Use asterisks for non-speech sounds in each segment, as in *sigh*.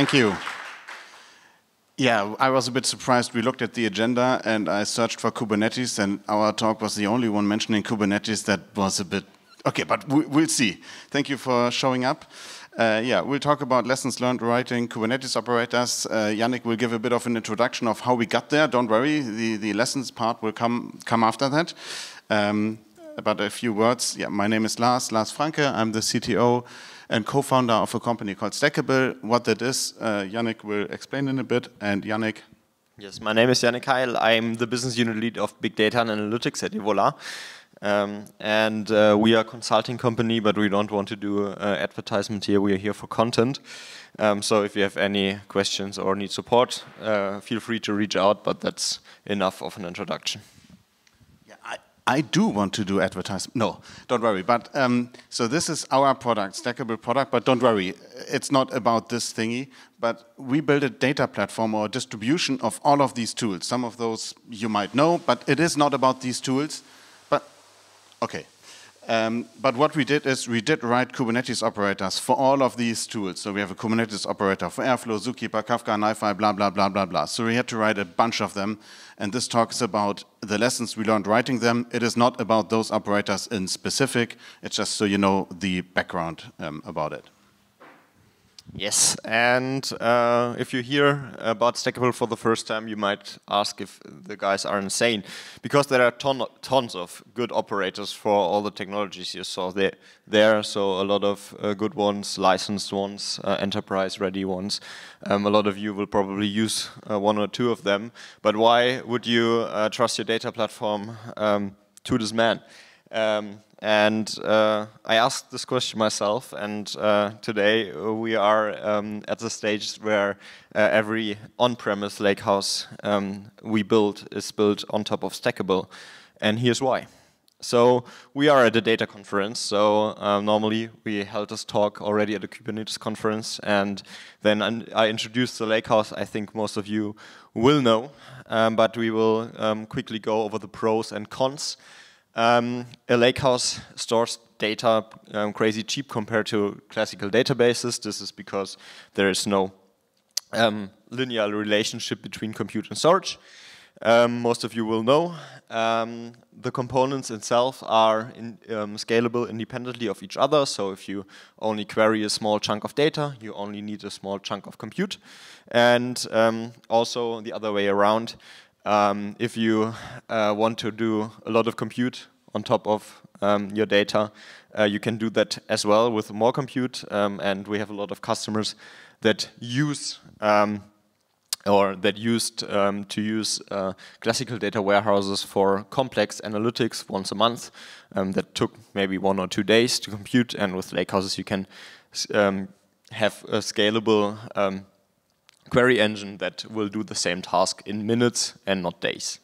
Thank you. Yeah, I was a bit surprised. We looked at the agenda and I searched for Kubernetes, and our talk was the only one mentioning Kubernetes that was a bit. Okay, but we'll see. Thank you for showing up. Uh, yeah, we'll talk about lessons learned writing Kubernetes operators. Uh, Yannick will give a bit of an introduction of how we got there. Don't worry, the, the lessons part will come, come after that. Um, but a few words. Yeah, my name is Lars, Lars Franke. I'm the CTO and co-founder of a company called Stackable. What that is, uh, Yannick will explain in a bit. And Yannick. Yes, my name is Yannick Heil. I'm the business unit lead of big data and analytics at Evola. Um, and uh, we are a consulting company, but we don't want to do uh, advertisement here. We are here for content. Um, so if you have any questions or need support, uh, feel free to reach out, but that's enough of an introduction. I do want to do advertising. No, don't worry. But um, so this is our product, stackable product. But don't worry, it's not about this thingy. But we build a data platform or distribution of all of these tools. Some of those you might know, but it is not about these tools. But okay, um, but what we did is we did write Kubernetes operators for all of these tools. So we have a Kubernetes operator for Airflow, Zookeeper, Kafka, NiFi, blah, blah, blah, blah, blah. So we had to write a bunch of them. And this talks about the lessons we learned writing them. It is not about those operators in specific. It's just so you know the background um, about it. Yes, and uh, if you hear about Stackable for the first time, you might ask if the guys are insane, because there are ton tons of good operators for all the technologies you saw there. there so a lot of uh, good ones, licensed ones, uh, enterprise-ready ones. Um, a lot of you will probably use uh, one or two of them, but why would you uh, trust your data platform um, to this man? Um, and uh, I asked this question myself, and uh, today we are um, at the stage where uh, every on-premise lakehouse um, we build is built on top of Stackable, and here's why. So we are at a data conference, so um, normally we held this talk already at a Kubernetes conference, and then I introduced the lakehouse I think most of you will know, um, but we will um, quickly go over the pros and cons. Um, a lakehouse stores data um, crazy cheap compared to classical databases. This is because there is no um, linear relationship between compute and storage. Um, most of you will know um, the components itself are in, um, scalable independently of each other. So if you only query a small chunk of data, you only need a small chunk of compute. And also the other way around, um, if you uh, want to do a lot of compute on top of um, your data, uh, you can do that as well with more compute. Um, and we have a lot of customers that use um, or that used um, to use uh, classical data warehouses for complex analytics once a month. Um, that took maybe one or two days to compute. And with lakehouses, you can have a scalable query engine that will do the same task in minutes and not days.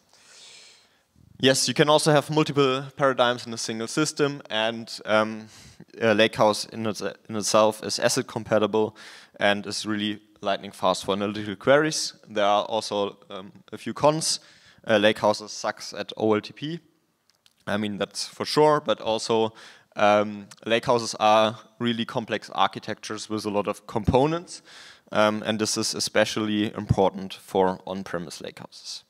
Yes, you can also have multiple paradigms in a single system, and um, Lakehouse in, in, itself is asset compatible and is really lightning fast for analytical queries. There are also um, a few cons. Uh, Lakehouse sucks at OLTP. I mean, that's for sure, but also um, lakehouses are really complex architectures with a lot of components um, and this is especially important for on-premise lakehouses.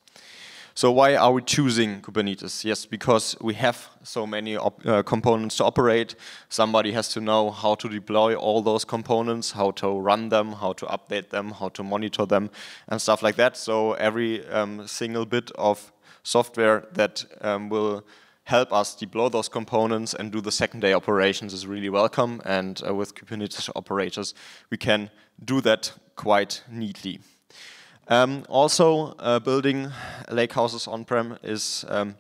So why are we choosing Kubernetes? Yes, because we have so many uh, components to operate. Somebody has to know how to deploy all those components, how to run them, how to update them, how to monitor them, and stuff like that. So every um, single bit of software that um, will help us deploy those components and do the second-day operations is really welcome. And uh, with Kubernetes operators, we can do that quite neatly. Um, also, uh, building lakehouses on-prem is um,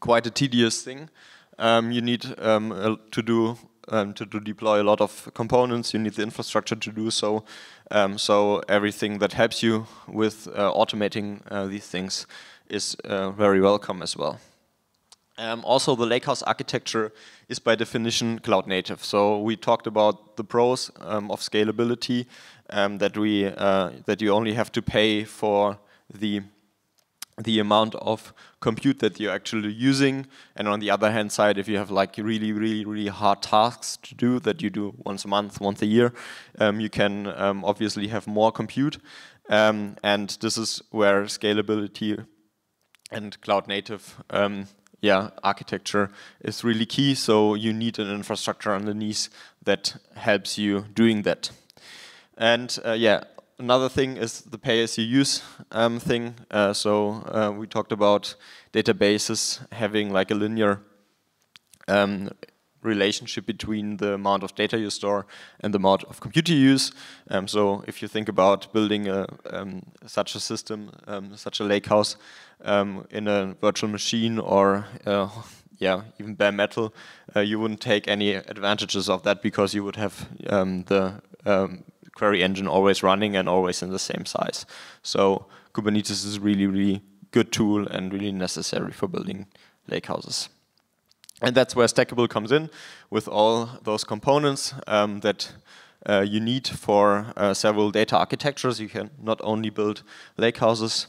quite a tedious thing. Um, you need um, to do um, to, to, deploy a lot of components. You need the infrastructure to do so. Um, so everything that helps you with uh, automating uh, these things is uh, very welcome as well. Um, also, the Lakehouse architecture is by definition cloud native. So we talked about the pros um, of scalability um, that we uh, that you only have to pay for the the amount of compute that you're actually using. And on the other hand side, if you have like really, really, really hard tasks to do that you do once a month, once a year, um, you can um, obviously have more compute. Um, and this is where scalability and cloud native um, yeah, architecture is really key. So you need an infrastructure underneath that helps you doing that. And uh, yeah, another thing is the pay-as-you-use um, thing. Uh, so uh, we talked about databases having like a linear um, relationship between the amount of data you store and the amount of compute you use. Um, so if you think about building a, um, such a system, um, such a lakehouse um, in a virtual machine or uh, yeah, even bare metal, uh, you wouldn't take any advantages of that because you would have um, the um, query engine always running and always in the same size. So Kubernetes is really, really good tool and really necessary for building lakehouses. And that's where Stackable comes in with all those components um, that uh, you need for uh, several data architectures. You can not only build lakehouses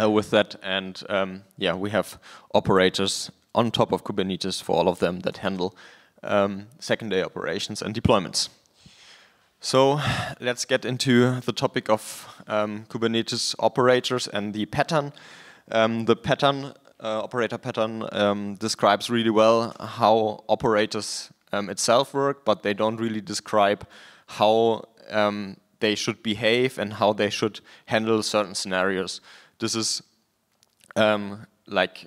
uh, with that, and um, yeah, we have operators on top of Kubernetes for all of them that handle um, secondary operations and deployments. So let's get into the topic of um, Kubernetes operators and the pattern. Um, the pattern uh, operator pattern um, describes really well how operators um, itself work, but they don't really describe how um, they should behave and how they should handle certain scenarios. This is um, like,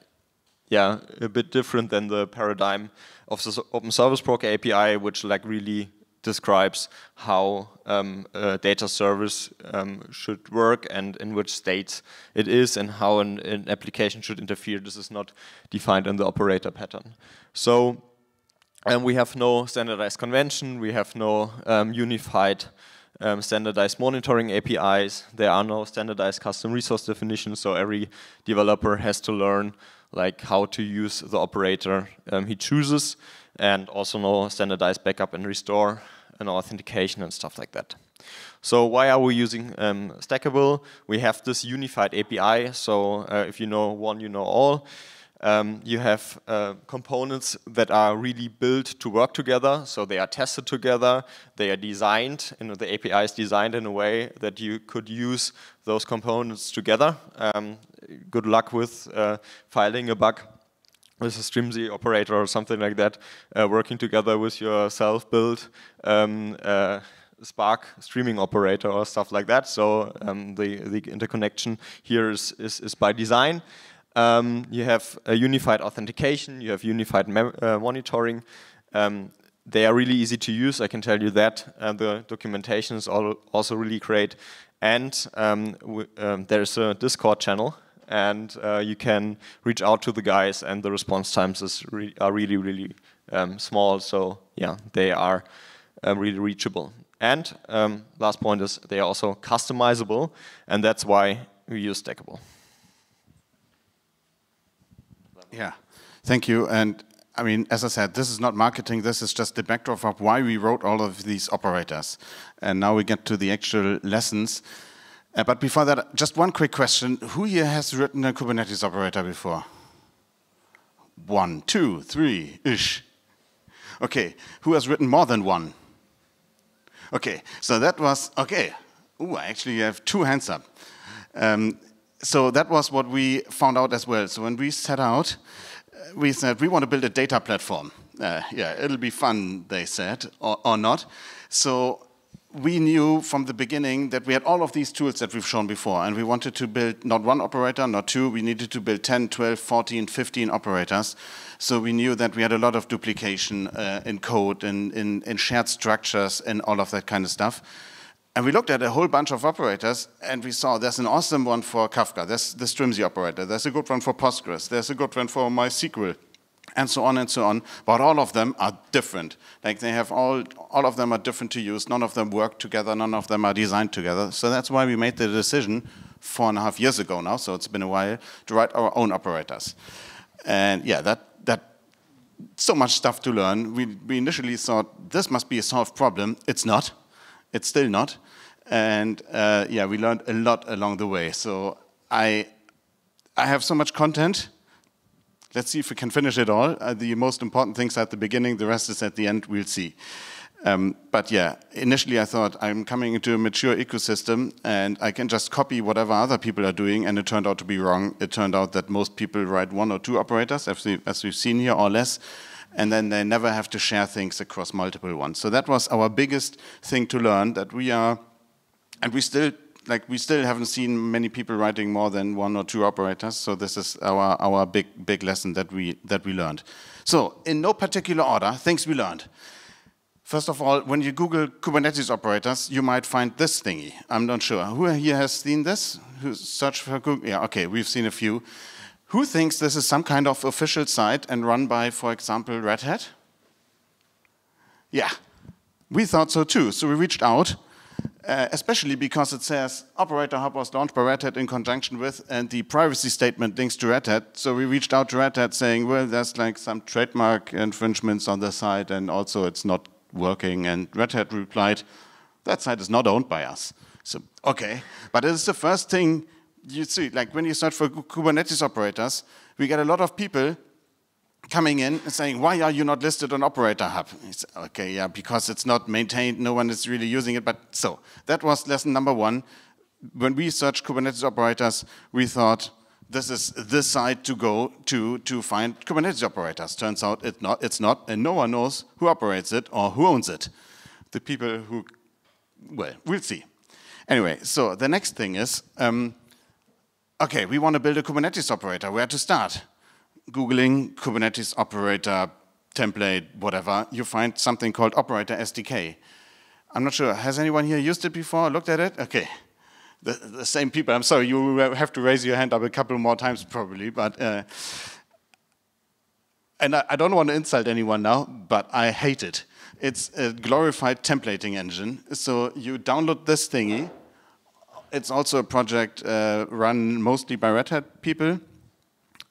yeah, a bit different than the paradigm of the Open Service Broker API, which like really describes how um, a data service um, should work and in which states it is and how an, an, application should interfere. This is not defined in the operator pattern. So um, we have no standardized convention, we have no um, unified um, standardized monitoring APIs, there are no standardized custom resource definitions, so every developer has to learn like how to use the operator um, he chooses, and also no standardized backup and restore and authentication and stuff like that. So why are we using um, Stackable? We have this unified API, so uh, if you know one, you know all. Um, you have uh, components that are really built to work together, so they are tested together, they are designed, you know, the API is designed in a way that you could use those components together. Um, good luck with uh, a bug with a StreamZ operator or something like that, uh, working together with your self-built um, uh, Spark streaming operator or stuff like that. So um, the, the interconnection here is, is, is by design. Um, you have unified authentication, you have unified uh, monitoring. Um, they are really easy to use, I can tell you that. Uh, the documentation is also really great. And um, um there's a Discord channel, and uh, you can reach out to the guys, and the response times re are really, really um, small. So, yeah, they are um, really reachable. And last point is they are also customizable, and that's why we use Stackable. Yeah, thank you. And I mean, as I said, this is not marketing. This is just the backdrop of why we wrote all of these operators. And now we get to the actual lessons. Uh, but before that, just one quick question. Who here has written a Kubernetes operator before? One, two, three-ish. Okay, who has written more than one? Okay, so that was, okay. Ooh, I actually have two hands up. Um, so that was what we found out as well. So when we set out, uh, we said we want to build a data platform. Uh, yeah, it'll be fun, they said, or, or not. So we knew from the beginning that we had all of these tools that we've shown before, and we wanted to build not one operator, not two, we needed to build 10, 12, 14, 15 operators. So we knew that we had a lot of duplication uh, in code, in, in, in shared structures, and all of that kind of stuff. And we looked at a whole bunch of operators and we saw there's an awesome one for Kafka, there's the Strimsy operator, there's a good one for Postgres, there's a good one for MySQL, and so on and so on. But all of them are different. Like they have all, all of them are different to use, none of them work together, none of them are designed together. So that's why we made the decision four and a half years ago now, so it's been a while, to write our own operators. And yeah, that, that so much stuff to learn. We, we initially thought this must be a solved problem. It's not it's still not. And uh, yeah, we learned a lot along the way. So I, I have so much content. Let's see if we can finish it all. Uh, the most important things at the beginning, the rest is at the end, we'll see. Um, but yeah, initially I thought I'm coming into a mature ecosystem and I can just copy whatever other people are doing, and it turned out to be wrong. It turned out that most people write one or two operators, as we've seen here, or less and then they never have to share things across multiple ones. So that was our biggest thing to learn that we are, and we still like we still haven't seen many people writing more than one or two operators. So this is our our big big lesson that we that we learned. So in no particular order, things we learned. First of all, when you Google Kubernetes operators, you might find this thingy. I'm not sure. Who here has seen this? Who search for Google? Yeah, okay, we've seen a few. Who thinks this is some kind of official site and run by, for example, Red Hat? Yeah, we thought so too. So we reached out, uh, especially because it says Operator Hub was launched by Red Hat in conjunction with, and uh, the privacy statement links to Red Hat. So we reached out to Red Hat saying, well, there's like some trademark infringements on the site, and also it's not working. And Red Hat replied, that site is not owned by us. So, okay, but it is the first thing you see, like when you search for Kubernetes operators, we get a lot of people coming in and saying, why are you not listed on Operator Hub? It's, okay, yeah, because it's not maintained, no one is really using it, but so. That was lesson number one. When we searched Kubernetes operators, we thought, this is the site to go to to find Kubernetes operators. Turns out it not, it's not, and no one knows who operates it or who owns it. The people who, well, we'll see. Anyway, so the next thing is, um, okay, we want to build a Kubernetes operator. Where to start? Googling Kubernetes operator template, whatever, you find something called operator SDK. I'm not sure, has anyone here used it before, looked at it? Okay, the, the same people, I'm sorry, you have to raise your hand up a couple more times probably, but, uh, and I, I don't want to insult anyone now, but I hate it. It's a glorified templating engine. So you download this thingy, it's also a project uh, run mostly by Red Hat people.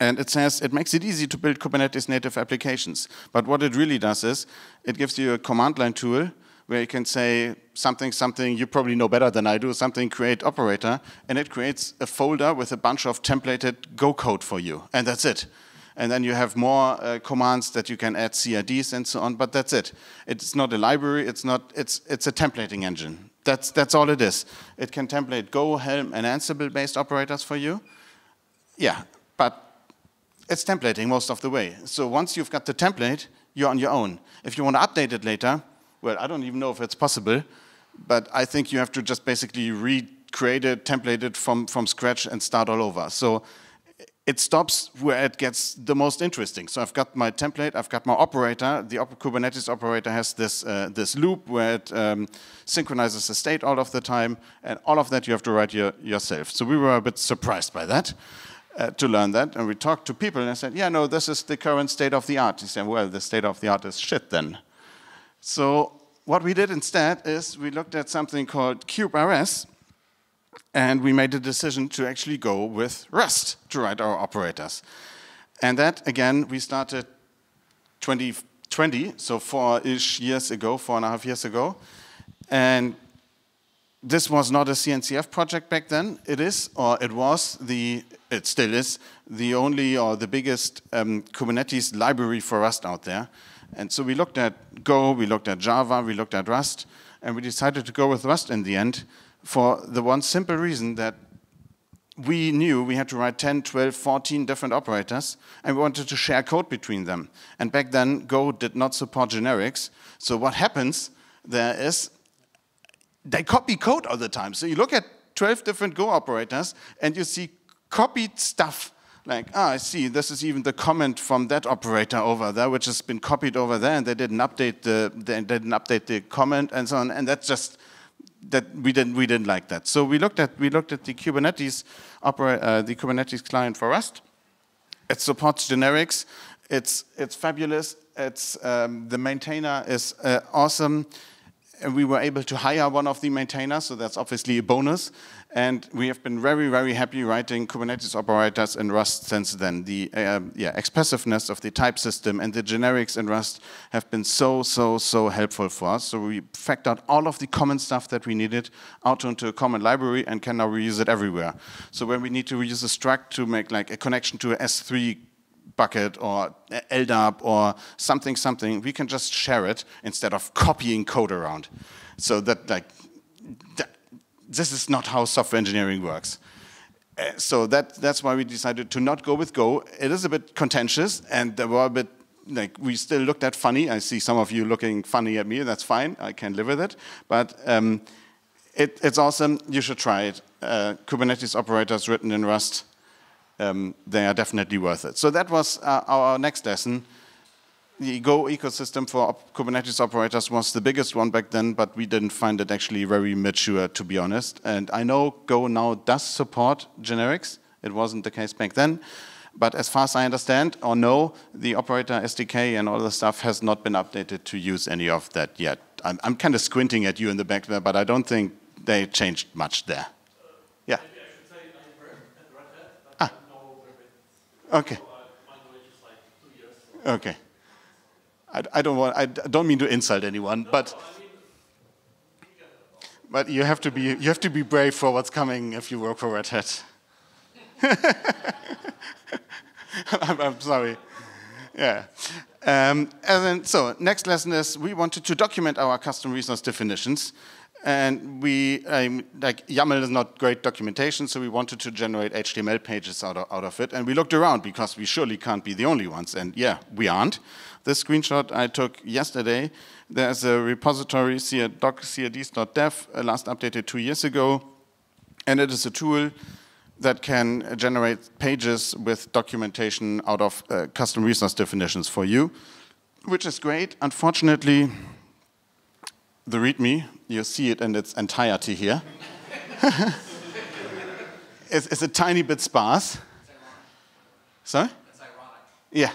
And it says it makes it easy to build Kubernetes native applications. But what it really does is it gives you a command line tool where you can say something, something you probably know better than I do, something create operator, and it creates a folder with a bunch of templated Go code for you. And that's it and then you have more uh, commands that you can add CIDs and so on. But that's it. It's not a library. It's not. It's it's a templating engine. That's, that's all it is. It can template Go, Helm, and Ansible-based operators for you. Yeah, but it's templating most of the way. So once you've got the template, you're on your own. If you want to update it later, well, I don't even know if it's possible, but I think you have to just basically recreate it, template it from, from scratch, and start all over. So it stops where it gets the most interesting. So I've got my template, I've got my operator. The op Kubernetes operator has this, uh, this loop where it um, synchronizes the state all of the time, and all of that you have to write your, yourself. So we were a bit surprised by that. Uh, to learn that, and we talked to people, and I said, "Yeah, no, this is the current state of the art." He said, "Well, the state of the art is shit then." So what we did instead is we looked at something called RS and we made a decision to actually go with Rust to write our operators. And that, again, we started 2020, so four-ish years ago, four and a half years ago. And this was not a CNCF project back then. It is, or it was, the it still is, the only or the biggest um, Kubernetes library for Rust out there. And so we looked at Go, we looked at Java, we looked at Rust, and we decided to go with Rust in the end for the one simple reason that we knew we had to write 10, 12, 14 different operators, and we wanted to share code between them. And back then, Go did not support generics. So what happens there is they copy code all the time. So you look at 12 different Go operators, and you see copied stuff. Like, ah, I see, this is even the comment from that operator over there, which has been copied over there, and they didn't update the, they didn't update the comment and so on. And that's just that we didn't we didn't like that. So we looked at we looked at the Kubernetes opera, uh, the Kubernetes client for Rust. It supports generics. It's it's fabulous. It's um, the maintainer is uh, awesome we were able to hire one of the maintainers, so that's obviously a bonus. And we have been very, very happy writing Kubernetes operators in Rust since then. The uh, yeah, expressiveness of the type system and the generics in Rust have been so, so, so helpful for us. So we factored all of the common stuff that we needed out into a common library and can now reuse it everywhere. So when we need to reuse a struct to make like a connection to a S3 bucket or LDAP or something, something, we can just share it instead of copying code around. So that like, that, this is not how software engineering works. Uh, so that, that's why we decided to not go with Go. It is a bit contentious and there were a bit, like we still looked at funny. I see some of you looking funny at me, that's fine, I can live with it. But um, it, it's awesome, you should try it. Uh, Kubernetes operators written in Rust um, they are definitely worth it. So that was uh, our next lesson. The Go ecosystem for op Kubernetes operators was the biggest one back then, but we didn't find it actually very mature, to be honest. And I know Go now does support generics. It wasn't the case back then. But as far as I understand or know, the operator SDK and all the stuff has not been updated to use any of that yet. I'm, I'm kind of squinting at you in the back there, but I don't think they changed much there. Okay. Okay. I, I don't want. I don't mean to insult anyone, but but you have to be you have to be brave for what's coming if you work for Red Hat. *laughs* I'm, I'm, sorry. Yeah. Um, and then, so next lesson is we wanted to document our custom resource definitions and we, um, like YAML is not great documentation, so we wanted to generate HTML pages out of, out of it. And we looked around because we surely can't be the only ones. And yeah, we aren't. This screenshot I took yesterday, there's a repository, doccrds.dev, uh, last updated two years ago. And it is a tool that can generate pages with documentation out of uh, custom resource definitions for you, which is great. Unfortunately, the README, you see it in its entirety here. *laughs* it's, it's, a tiny bit sparse. ironic. Yeah.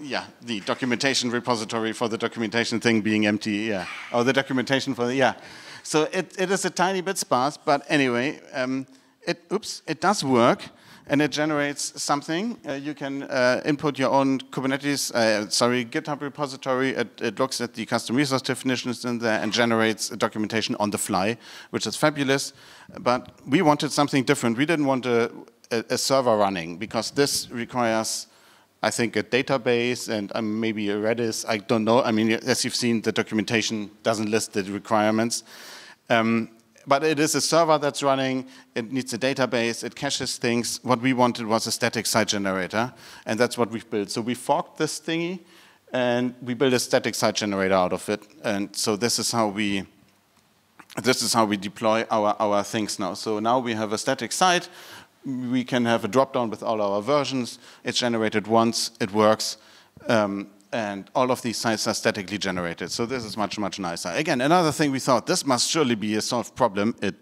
Yeah, the documentation repository for the documentation thing being empty, yeah. Or oh, the documentation for the, yeah. So it, it is a tiny bit sparse, but anyway, um, it, oops, it does work and it generates something. Uh, you can uh, input your own Kubernetes, uh, sorry, GitHub repository. It, it, looks at the custom resource definitions in there and generates documentation on the fly, which is fabulous. But we wanted something different. We didn't want a, a, a server running because this requires I think a database and um, maybe a Redis. I don't know. I mean, as you've seen, the documentation doesn't list the requirements. Um, but it is a server that's running, it needs a database, it caches things. What we wanted was a static site generator, and that's what we've built. So we forked this thingy, and we built a static site generator out of it. And so this is how we, this is how we deploy our, our things now. So now we have a static site, we can have a dropdown with all our versions, it's generated once, it works, um, and all of these sites are statically generated. So this is much, much nicer. Again, another thing we thought, this must surely be a solved problem. It,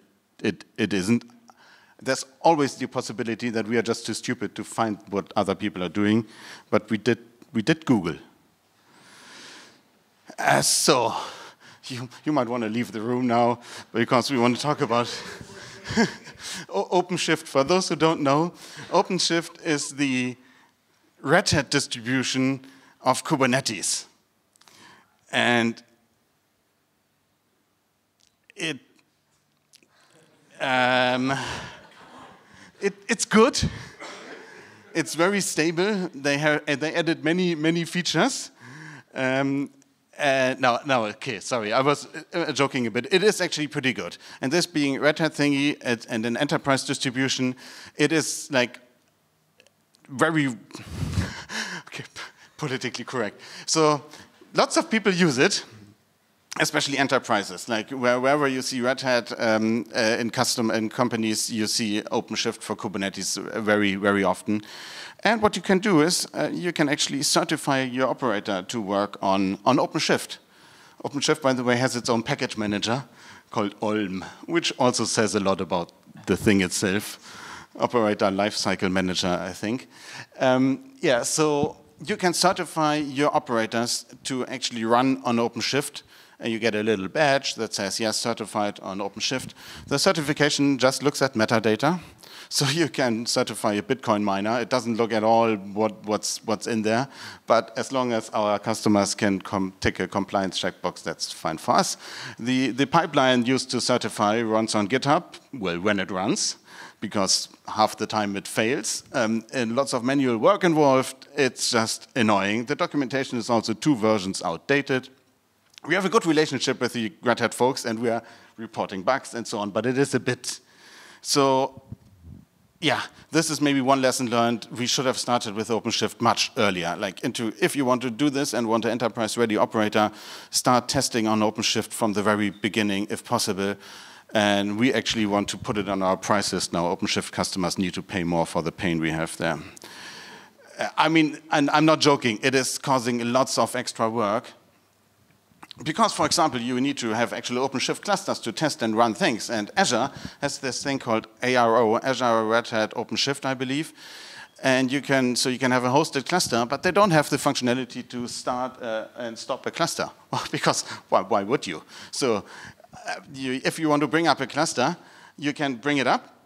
it, it isn't. There's always the possibility that we are just too stupid to find what other people are doing, but we did, we did Google. Uh, so you, you might want to leave the room now because we want to talk about *laughs* OpenShift. For those who don't know, OpenShift is the Red Hat distribution of Kubernetes. And it, um, it, it's good. It's very stable. They, have, they added many, many features. Um, uh, no, no, okay, sorry, I was uh, uh, joking a bit. It is actually pretty good. And this being Red Hat thingy at, and an enterprise distribution, it is like very, *laughs* okay, politically correct. So lots of people use it, especially enterprises. Like wherever you see Red Hat um, uh, in custom and companies, you see OpenShift for Kubernetes very very often. And what you can do is uh, you can actually certify your operator to work on on OpenShift. OpenShift, by the way, has its own package manager called Olm, which also says a lot about the thing itself. Operator lifecycle manager, I think. Um, yeah, so you can certify your operators to actually run on OpenShift and you get a little badge that says, yes, certified on OpenShift. The certification just looks at metadata so you can certify a Bitcoin miner. It doesn't look at all what, what's, what's in there. But as long as our customers can tick a compliance checkbox, that's fine for us. The, the pipeline used to certify runs on GitHub, well, when it runs because half the time it fails um, and lots of manual work involved. It's just annoying. The documentation is also two versions outdated. We have a good relationship with the Red Hat folks and we are reporting bugs and so on, but it is a bit. So yeah, this is maybe one lesson learned. We should have started with OpenShift much earlier. Like, into if you want to do this and want an enterprise-ready operator, start testing on OpenShift from the very beginning, if possible. And we actually want to put it on our prices now. OpenShift customers need to pay more for the pain we have there. I mean, and I'm not joking. It is causing lots of extra work because, for example, you need to have actually OpenShift clusters to test and run things. And Azure has this thing called ARO, Azure Red Hat OpenShift, I believe. And you can, so you can have a hosted cluster, but they don't have the functionality to start uh, and stop a cluster. *laughs* because, why would you? So uh, you, if you want to bring up a cluster, you can bring it up,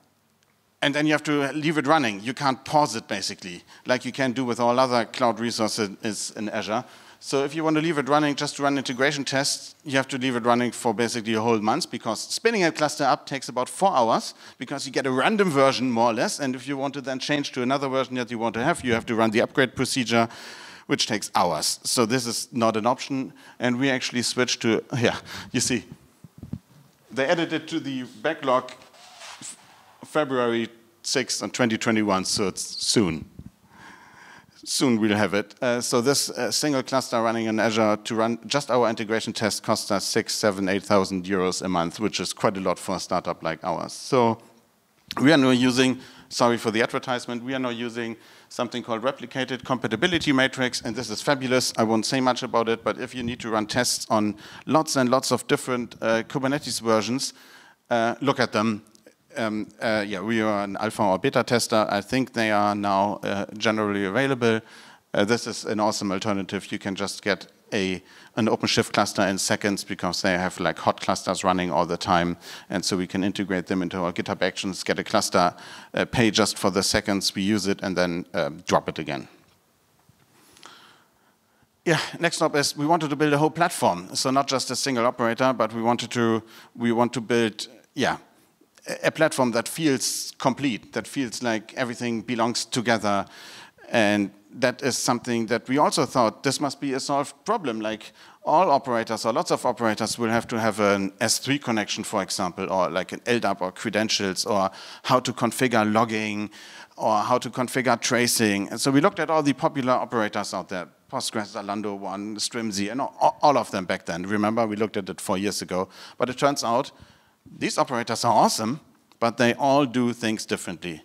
and then you have to leave it running. You can't pause it, basically, like you can do with all other cloud resources in Azure. So if you want to leave it running just to run integration tests, you have to leave it running for basically a whole month because spinning a cluster up takes about four hours because you get a random version more or less. And if you want to then change to another version that you want to have, you have to run the upgrade procedure which takes hours. So this is not an option. And we actually switched to, yeah, you see, they added it to the backlog February 6th and 2021, so it's soon soon we'll have it. Uh, so this uh, single cluster running in Azure to run just our integration test costs us six, seven, eight thousand euros a month, which is quite a lot for a startup like ours. So we are now using, sorry for the advertisement, we are now using something called replicated compatibility matrix, and this is fabulous. I won't say much about it, but if you need to run tests on lots and lots of different uh, Kubernetes versions, uh, look at them um, uh, yeah, we are an alpha or beta tester. I think they are now uh, generally available. Uh, this is an awesome alternative. You can just get a an OpenShift cluster in seconds because they have like hot clusters running all the time, and so we can integrate them into our GitHub Actions, get a cluster, uh, pay just for the seconds we use it, and then um, drop it again. Yeah, next up is we wanted to build a whole platform. So not just a single operator, but we wanted to we want to build yeah a platform that feels complete, that feels like everything belongs together. And that is something that we also thought this must be a solved problem. Like all operators or lots of operators will have to have an S3 connection, for example, or like an LDAP or credentials, or how to configure logging, or how to configure tracing. And so we looked at all the popular operators out there. Postgres, Zalando, One, Strimzy, and all of them back then. Remember, we looked at it four years ago. But it turns out these operators are awesome, but they all do things differently.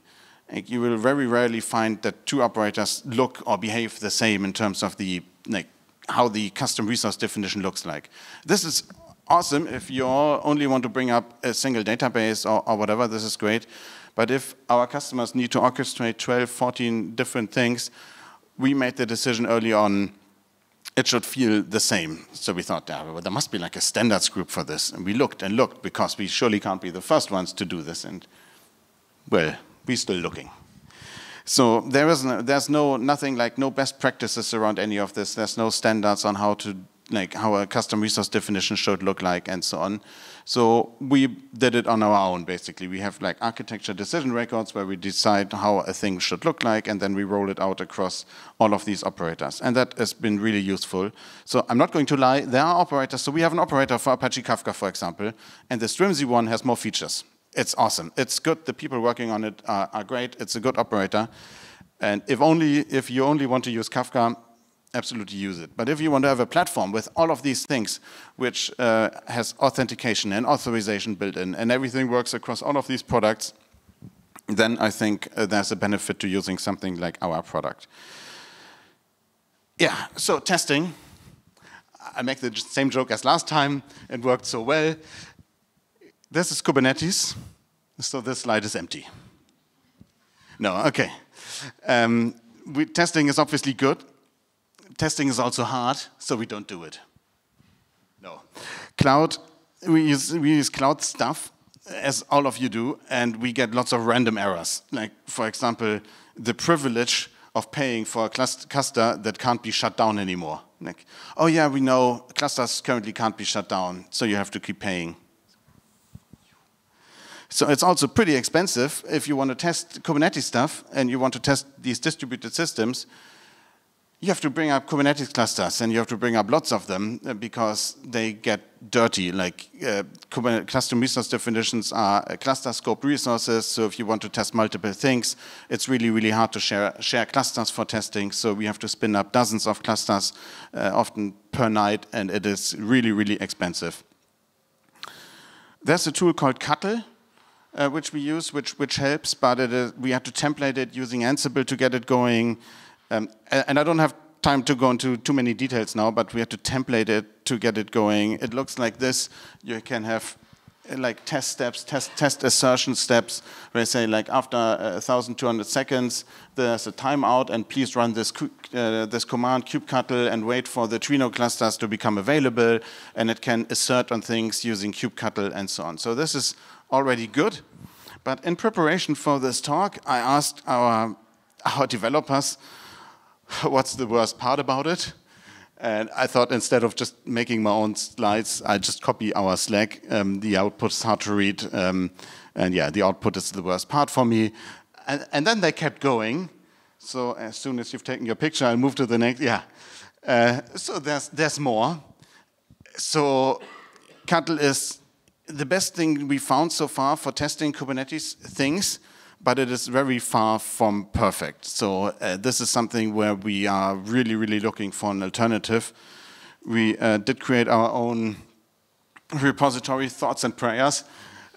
Like you will very rarely find that two operators look or behave the same in terms of the like, how the custom resource definition looks like. This is awesome if you only want to bring up a single database or, or, whatever, this is great. But if our customers need to orchestrate 12, 14 different things, we made the decision early on, it should feel the same. So we thought, yeah, well, there must be like a standards group for this. And we looked and looked because we surely can't be the first ones to do this. And well, we're still looking. So there is isn't. there's no nothing like no best practices around any of this. There's no standards on how to like how a custom resource definition should look like and so on. So we did it on our own, basically. We have like architecture decision records where we decide how a thing should look like, and then we roll it out across all of these operators. And that has been really useful. So I'm not going to lie, there are operators. So we have an operator for Apache Kafka, for example, and the Strimzy one has more features. It's awesome. It's good. The people working on it are, are great. It's a good operator. And if only if you only want to use Kafka, absolutely use it. But if you want to have a platform with all of these things, which uh, has authentication and authorization built in, and everything works across all of these products, then I think uh, there's a benefit to using something like our product. Yeah, so testing. I make the same joke as last time. It worked so well. This is Kubernetes. So this slide is empty. No, okay. Um, we, testing is obviously good testing is also hard, so we don't do it. No. Cloud, we use, we use cloud stuff, as all of you do, and we get lots of random errors. Like, for example, the privilege of paying for a cluster that can't be shut down anymore. Like, oh yeah, we know clusters currently can't be shut down, so you have to keep paying. So it's also pretty expensive if you want to test Kubernetes stuff and you want to test these distributed systems you have to bring up Kubernetes clusters and you have to bring up lots of them uh, because they get dirty. Like uh, cluster resource definitions are cluster scope resources. So if you want to test multiple things, it's really, really hard to share, share clusters for testing. So we have to spin up dozens of clusters, uh, often per night, and it is really, really expensive. There's a tool called Cuttle, uh, which we use, which, which helps, but we had to template it using Ansible to get it going. Um, and I don't have time to go into too many details now, but we had to template it to get it going. It looks like this. You can have uh, like test steps, test, test assertion steps, where you say like after 1,200 uh, seconds, there's a timeout and please run this, uh, this command kubectl and wait for the Trino clusters to become available and it can assert on things using kubectl and so on. So this is already good. But in preparation for this talk, I asked our, our developers *laughs* what's the worst part about it? And I thought instead of just making my own slides, I just copy our Slack. Um, the output is hard to read. Um, and yeah, the output is the worst part for me. And, and, then they kept going. So as soon as you've taken your picture, I'll move to the next. Yeah. Uh, so there's, there's more. So Cattle is the best thing we found so far for testing Kubernetes things but it is very far from perfect. So uh, this is something where we are really, really looking for an alternative. We uh, did create our own repository, Thoughts and Prayers,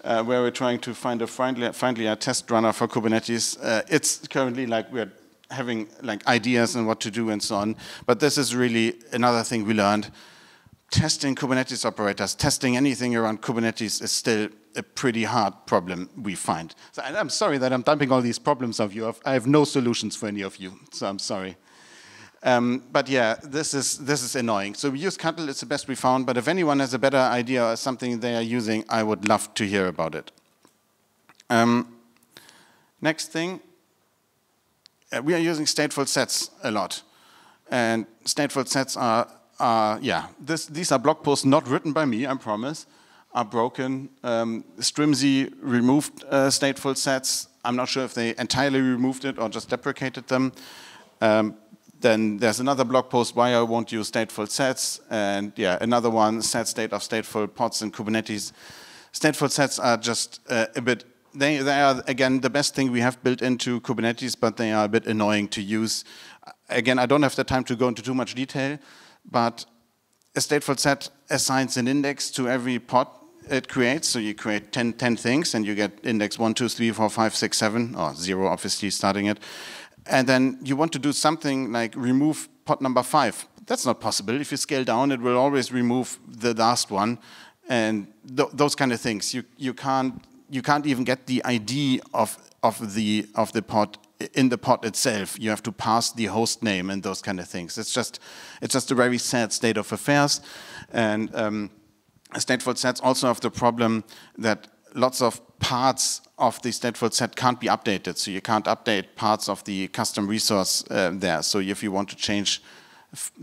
uh, where we're trying to find a friendly, friendly test runner for Kubernetes. Uh, it's currently like we're having like ideas and what to do and so on. But this is really another thing we learned testing Kubernetes operators, testing anything around Kubernetes is still a pretty hard problem we find. So, I'm sorry that I'm dumping all these problems on you. I have no solutions for any of you, so I'm sorry. Um, but yeah, this is this is annoying. So we use Cuttle; it's the best we found. But if anyone has a better idea or something they are using, I would love to hear about it. Um, next thing, uh, we are using stateful sets a lot, and stateful sets are uh, yeah, this, these are blog posts not written by me, I promise, are broken. Um, Strimzy removed uh, stateful sets. I'm not sure if they entirely removed it or just deprecated them. Um, then there's another blog post, why I won't use stateful sets. And yeah, another one, set state of stateful pods in Kubernetes. Stateful sets are just uh, a bit, they, they are, again, the best thing we have built into Kubernetes, but they are a bit annoying to use. Again, I don't have the time to go into too much detail. But a stateful set assigns an index to every pod it creates. So you create 10, 10 things and you get index 1, 2, 3, 4, 5, 6, 7, or 0 obviously starting it. And then you want to do something like remove pod number 5. That's not possible. If you scale down, it will always remove the last one and th those kind of things. You, you, can't, you can't even get the ID of, of, the, of the pod in the pod itself. You have to pass the host name and those kind of things. It's just it's just a very sad state of affairs. And um, stateful sets also have the problem that lots of parts of the stateful set can't be updated. So you can't update parts of the custom resource uh, there. So if you want to change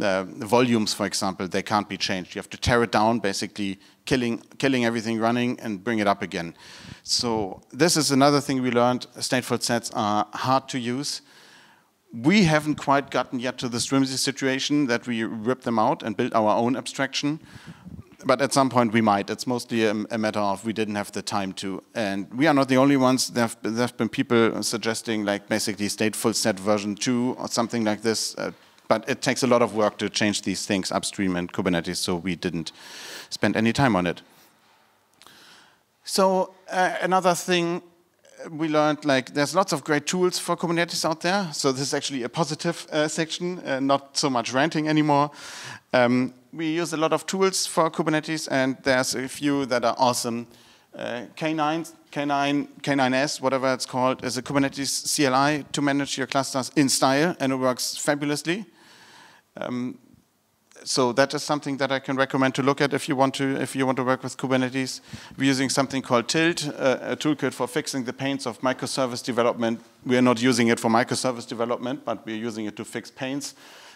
uh, volumes, for example, they can't be changed. You have to tear it down, basically killing, killing everything running and bring it up again. So this is another thing we learned. Stateful sets are hard to use. We haven't quite gotten yet to the Strimsy situation that we rip them out and build our own abstraction. But at some point we might. It's mostly a, a matter of we didn't have the time to. And we are not the only ones. There have, there have been people suggesting like basically stateful set version 2 or something like this uh, but it takes a lot of work to change these things upstream in Kubernetes, so we didn't spend any time on it. So uh, another thing we learned, like there's lots of great tools for Kubernetes out there. So this is actually a positive uh, section, uh, not so much ranting anymore. Um, we use a lot of tools for Kubernetes, and there's a few that are awesome. K9, K9, K9S, whatever it's called, is a Kubernetes CLI to manage your clusters in style, and it works fabulously. Um, so that is something that I can recommend to look at if you want to if you want to work with Kubernetes. We're using something called Tilt, uh, a toolkit for fixing the pains of microservice development. We are not using it for microservice development, but we're using it to fix pains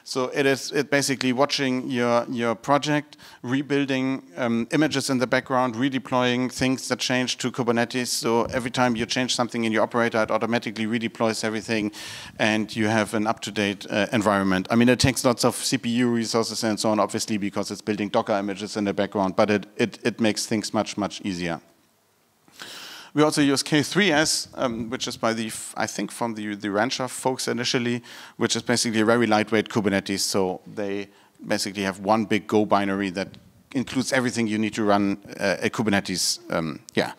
so it is it basically watching your, your project, rebuilding um, images in the background, redeploying things that change to Kubernetes. So every time you change something in your operator, it automatically redeploys everything and you have an up-to-date uh, environment. I mean, it takes lots of CPU resources and so on, obviously, because it's building Docker images in the background, but it, it, it makes things much, much easier. We also use K3S, um, which is by the, I think from the, the Rancher folks initially, which is basically a very lightweight Kubernetes. So they basically have one big Go binary that includes everything you need to run uh, a Kubernetes, um, yeah.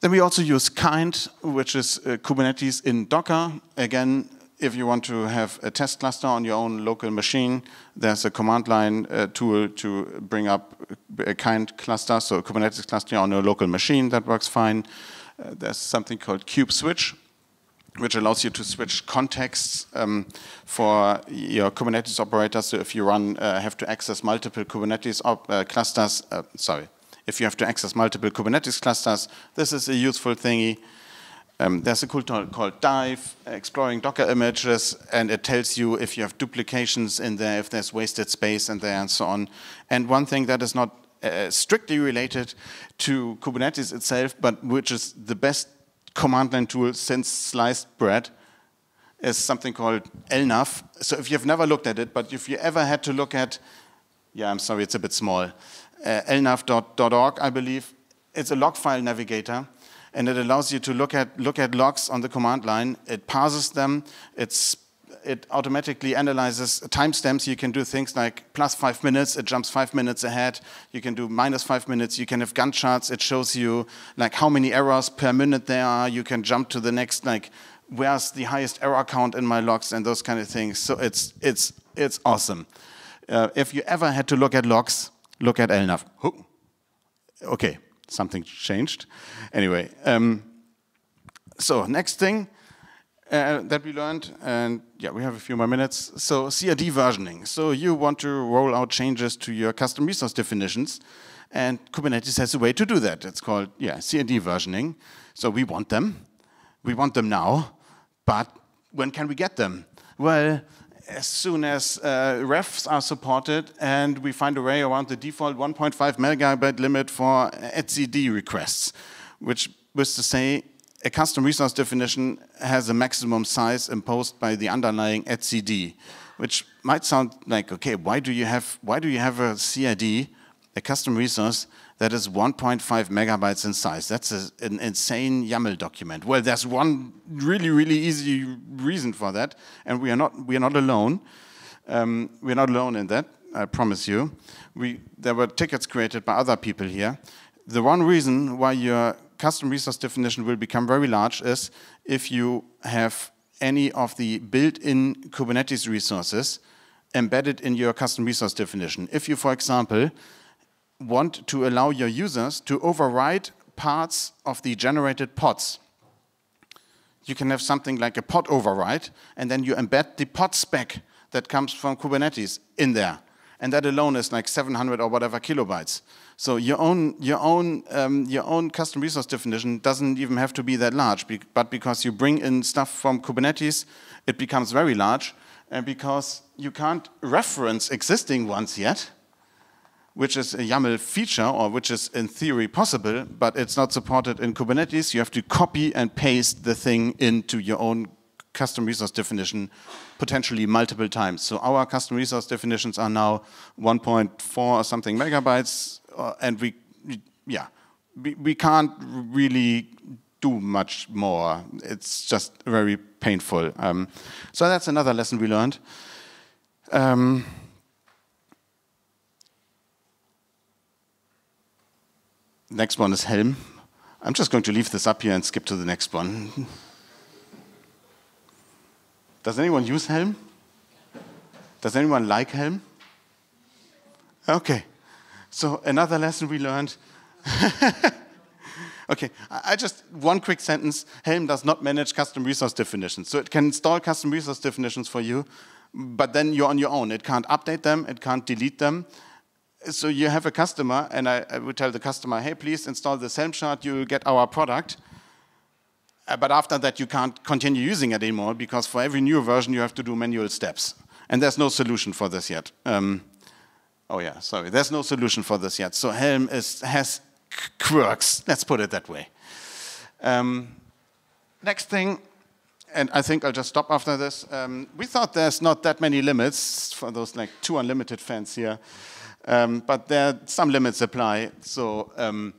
Then we also use Kind, which is uh, Kubernetes in Docker. Again, if you want to have a test cluster on your own local machine, there's a command line uh, tool to bring up a kind cluster, so a Kubernetes cluster on a local machine, that works fine. Uh, there's something called kube switch, which allows you to switch contexts um, for your Kubernetes operators. So if you run, uh, have to access multiple Kubernetes uh, clusters, uh, sorry, if you have to access multiple Kubernetes clusters, this is a useful thingy. Um, there's a cool tool called Dive, exploring Docker images, and it tells you if you have duplications in there, if there's wasted space in there, and so on. And one thing that is not uh, uh, strictly related to Kubernetes itself, but which is the best command line tool since sliced bread, is something called lnaf. So if you've never looked at it, but if you ever had to look at, yeah, I'm sorry, it's a bit small, uh, I believe. It's a log file navigator and it allows you to look at look at logs on the command line. It parses them, It's it automatically analyzes timestamps. You can do things like plus five minutes, it jumps five minutes ahead. You can do minus five minutes. You can have gun charts. It shows you like how many errors per minute there are. You can jump to the next like where's the highest error count in my logs and those kind of things. So it's it's it's awesome. Uh, if you ever had to look at logs, look at LNAV. Okay, something changed. Anyway, um, so next thing. Uh, uh, that we learned, and yeah, we have a few more minutes. So CRD versioning. So you want to roll out changes to your custom resource definitions, and Kubernetes has a way to do that. It's called yeah CRD versioning. So we want them, we want them now, but when can we get them? Well, as soon as uh, refs are supported and we find a way around the default 1.5 megabyte limit for etcd requests, which was to say a custom resource definition has a maximum size imposed by the underlying etcd, which might sound like, okay, why do you have, why do you have a CID, a custom resource, that is 1.5 megabytes in size. That's a, an insane YAML document. Well, there's one really, really easy reason for that, and we are not we are not alone. Um, we are not alone in that. I promise you. We there were tickets created by other people here. The one reason why your custom resource definition will become very large is if you have any of the built-in Kubernetes resources embedded in your custom resource definition. If you, for example, want to allow your users to override parts of the generated pods, you can have something like a pod override, and then you embed the pod spec that comes from Kubernetes in there and that alone is like 700 or whatever kilobytes. So your own your own um, your own custom resource definition doesn't even have to be that large, be but because you bring in stuff from Kubernetes, it becomes very large, and because you can't reference existing ones yet, which is a YAML feature or which is in theory possible, but it's not supported in Kubernetes. You have to copy and paste the thing into your own custom resource definition potentially multiple times. So our custom resource definitions are now 1.4 or something megabytes, uh, and we, yeah, we, we can't really do much more. It's just very painful. Um, so that's another lesson we learned. Um, next one is Helm. I'm just going to leave this up here and skip to the next one. *laughs* Does anyone use Helm? Does anyone like Helm? Okay. So another lesson we learned. *laughs* okay, I just one quick sentence. Helm does not manage custom resource definitions. So it can install custom resource definitions for you, but then you're on your own. It can't update them, it can't delete them. So you have a customer, and I, I would tell the customer, hey, please install this Helm chart, you get our product. Uh, but after that, you can't continue using it anymore because for every new version, you have to do manual steps. And there's no solution for this yet. Um, oh yeah, sorry, there's no solution for this yet. So Helm is, has quirks, let's put it that way. Um, next thing, and I think I'll just stop after this. Um, we thought there's not that many limits for those like two unlimited fans here, um, but there some limits apply. So um,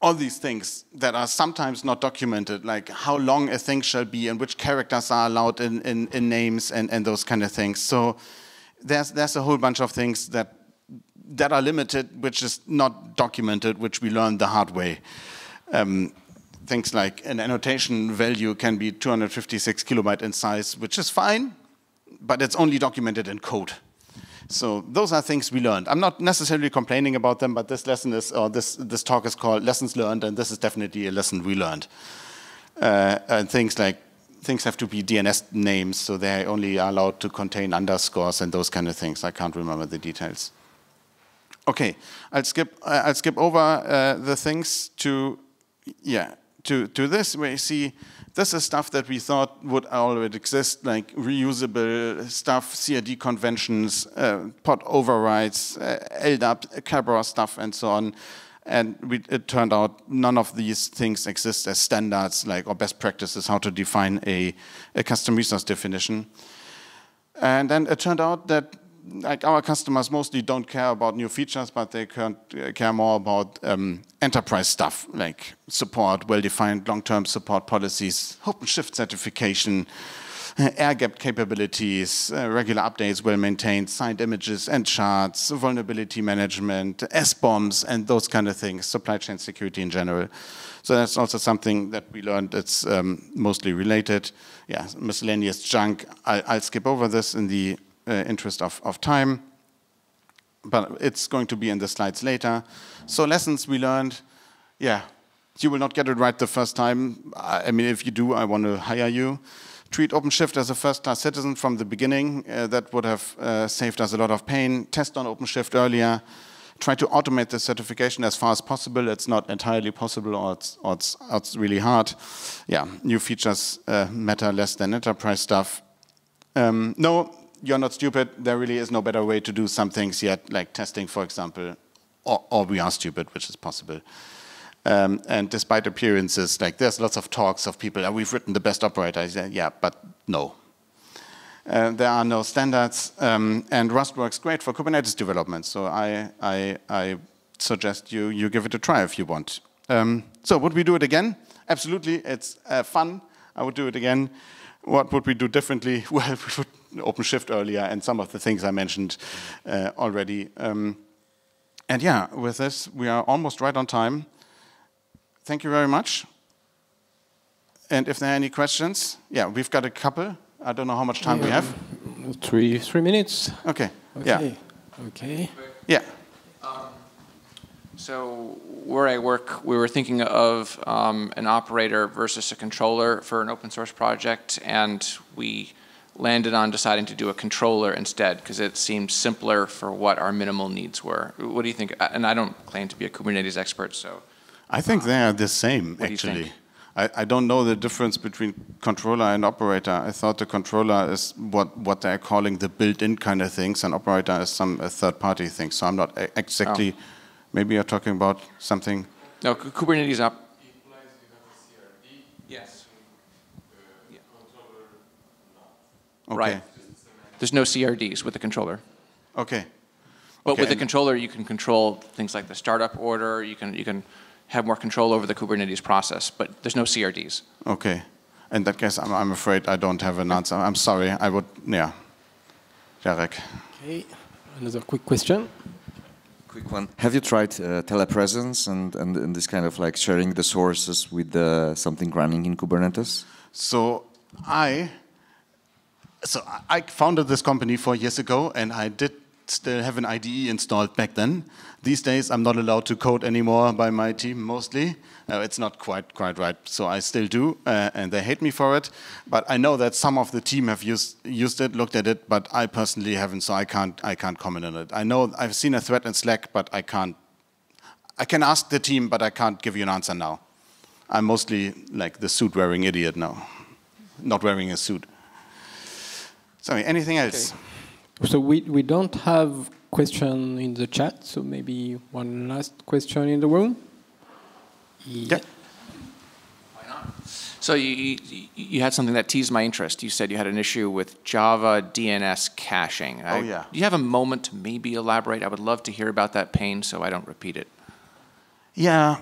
all these things that are sometimes not documented, like how long a thing shall be and which characters are allowed in, in, in names and, and those kind of things. So there's, there's a whole bunch of things that, that are limited, which is not documented, which we learned the hard way. Um, things like an annotation value can be 256 kilobyte in size, which is fine, but it's only documented in code. So those are things we learned. I'm not necessarily complaining about them, but this lesson is, or uh, this, this talk is called Lessons Learned, and this is definitely a lesson we learned. Uh, and things like, things have to be DNS names, so they only are allowed to contain underscores and those kind of things. I can't remember the details. Okay, I'll skip, uh, I'll skip over uh, the things to, yeah, to, to this, where you see this is stuff that we thought would already exist, like reusable stuff, CRD conventions, uh, pod overrides, uh, LDAP, Cabra stuff, and so on. And we, it turned out none of these things exist as standards, like or best practices, how to define a, a custom resource definition. And then it turned out that like our customers mostly don't care about new features, but they uh, care more about um, enterprise stuff like support, well-defined long-term support policies, OpenShift certification, uh, air gap capabilities, uh, regular updates, well-maintained signed images and charts, vulnerability management, S-bombs, and those kind of things, supply chain security in general. So that's also something that we learned that's um, mostly related. Yeah, miscellaneous junk. I, will skip over this in the uh, interest of, of time, but it's going to be in the slides later. So lessons we learned, yeah, you will not get it right the first time. I mean, if you do, I want to hire you. Treat OpenShift as a first-class citizen from the beginning. Uh, that would have uh, saved us a lot of pain. Test on OpenShift earlier. Try to automate the certification as far as possible. It's not entirely possible or it's, or it's, or it's really hard. Yeah, new features uh, matter less than enterprise stuff. Um, no you're not stupid. There really is no better way to do some things yet, like testing, for example, or, or we are stupid, which is possible. Um, and despite appearances, like there's lots of talks of people, oh, we've written the best operator. yeah, but no. Uh, there are no standards, um, and Rust works great for Kubernetes development. So I, I, I suggest you, you give it a try if you want. Um, so would we do it again? Absolutely, it's uh, fun. I would do it again. What would we do differently? *laughs* Well, we would OpenShift earlier and some of the things I mentioned uh, already. Um, and yeah, with this, we are almost right on time. Thank you very much. And if there are any questions, yeah, we've got a couple. I don't know how much time yeah. we have. Three, three minutes. Okay. okay. Yeah. Okay. Um, yeah. so where I work, we were thinking of um, an operator versus a controller for an open source project, and we landed on deciding to do a controller instead because it seemed simpler for what our minimal needs were. What do you think? And I don't claim to be a Kubernetes expert, so. I think uh, they are the same, actually. I, I don't know the difference between controller and operator. I thought the controller is what, what they're calling the built-in kind of things, and operator is some third-party thing. So I'm not exactly, oh. maybe you're talking about something. No, Kubernetes app. okay. right? There's no CRDs with the controller. Okay. But okay, with the controller, you can control things like the startup order. You can you can have more control over the Kubernetes process. But there's no CRDs. Okay. In that case, I'm, I'm afraid I don't have an answer. I'm sorry. I would yeah. Jarek. Okay. Another quick question. Quick one. Have you tried uh, telepresence and, and, and this kind of like sharing the sources with uh, something running in Kubernetes? So I so I founded this company four years ago, and I did still have an IDE installed back then. These days, I'm not allowed to code anymore by my team mostly. Uh, it's not quite quite right, so I still do, uh, and they hate me for it. But I know that some of the team have used used it, looked at it, but I personally haven't, so I can't I can't comment on it. I know I've seen a threat in Slack, but I can't. I can ask the team, but I can't give you an answer now. I'm mostly like the suit wearing idiot now, not wearing a suit. Sorry, anything else? Okay. So we, we don't have question in the chat, so maybe one last question in the room. Yeah. So you, you had something that teased my interest. You said you had an issue with Java DNS caching. I, oh, yeah. Do you have a moment to maybe elaborate? I would love to hear about that pain so I don't repeat it. Yeah.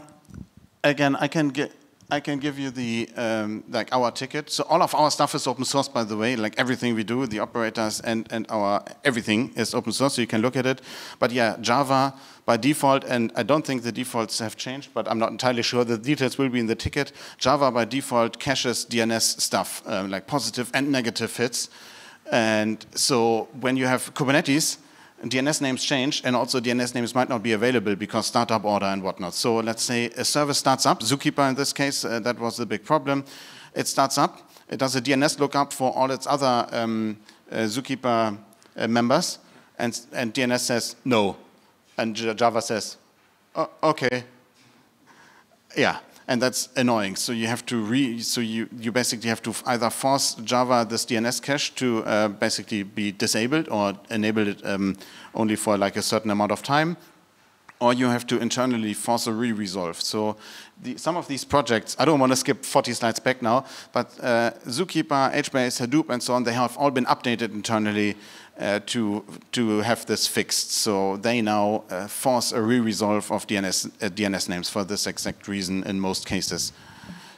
Again, I can get I can give you the um, like our ticket. So all of our stuff is open source, by the way. Like everything we do, the operators and and our everything is open source, so you can look at it. But yeah, Java by default, and I don't think the defaults have changed, but I'm not entirely sure. The details will be in the ticket. Java by default caches DNS stuff, um, like positive and negative hits. And so when you have Kubernetes, DNS names change, and also DNS names might not be available because startup order and whatnot. So let's say a service starts up, Zookeeper in this case, uh, that was the big problem. It starts up, it does a DNS lookup for all its other um, uh, Zookeeper uh, members, and, and DNS says no, and Java says, oh, okay, yeah and that's annoying. So you have to re so you you basically have to either force Java this DNS cache to uh, basically be disabled or enable it um, only for like a certain amount of time, or you have to internally force a re-resolve. So the, some of these projects, I don't want to skip 40 slides back now, but uh, Zookeeper, HBase, Hadoop, and so on, they have all been updated internally uh, to, to have this fixed. So they now uh, force a re-resolve of DNS, uh, DNS names for this exact reason in most cases.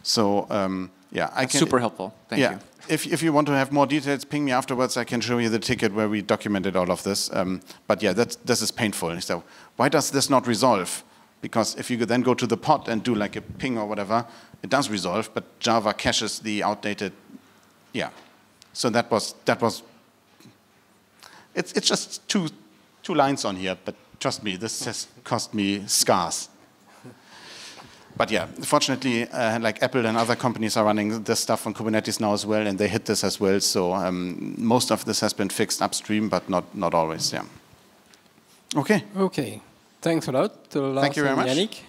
So um, yeah, I That's can, super helpful. Thank yeah, you if, if you want to have more details, ping me afterwards. I can show you the ticket where we documented all of this. Um, but yeah, that's, this is painful. So why does this not resolve? Because if you then go to the pod and do like a ping or whatever, it does resolve, but Java caches the outdated, yeah. So that was, that was it's, it's just two, two lines on here, but trust me, this has cost me scars but yeah, fortunately, uh, like Apple and other companies are running this stuff on Kubernetes now as well, and they hit this as well. So um, most of this has been fixed upstream, but not not always. Yeah. Okay. Okay. Thanks a lot. Uh, Thank you very much. Yannick.